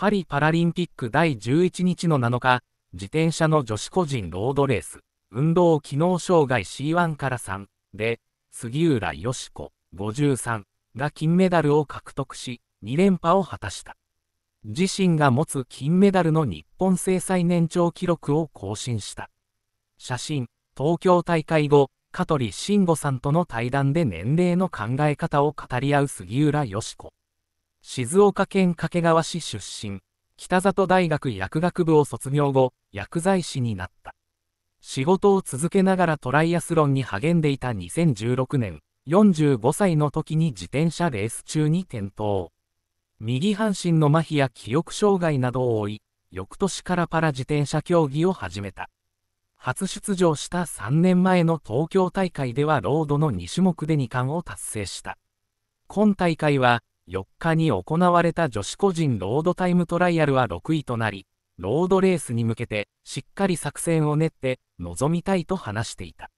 パリパラリンピック第11日の7日、自転車の女子個人ロードレース、運動機能障害 C1 から3で、杉浦佳子53が金メダルを獲得し、2連覇を果たした。自身が持つ金メダルの日本制裁年長記録を更新した。写真、東京大会後、香取慎吾さんとの対談で年齢の考え方を語り合う杉浦佳子。静岡県掛川市出身、北里大学薬学部を卒業後、薬剤師になった。仕事を続けながらトライアスロンに励んでいた2016年、45歳の時に自転車レース中に転倒。右半身の麻痺や記憶障害などを負い、翌年からパラ自転車競技を始めた。初出場した3年前の東京大会ではロードの2種目で2冠を達成した。今大会は4日に行われた女子個人ロードタイムトライアルは6位となり、ロードレースに向けてしっかり作戦を練って臨みたいと話していた。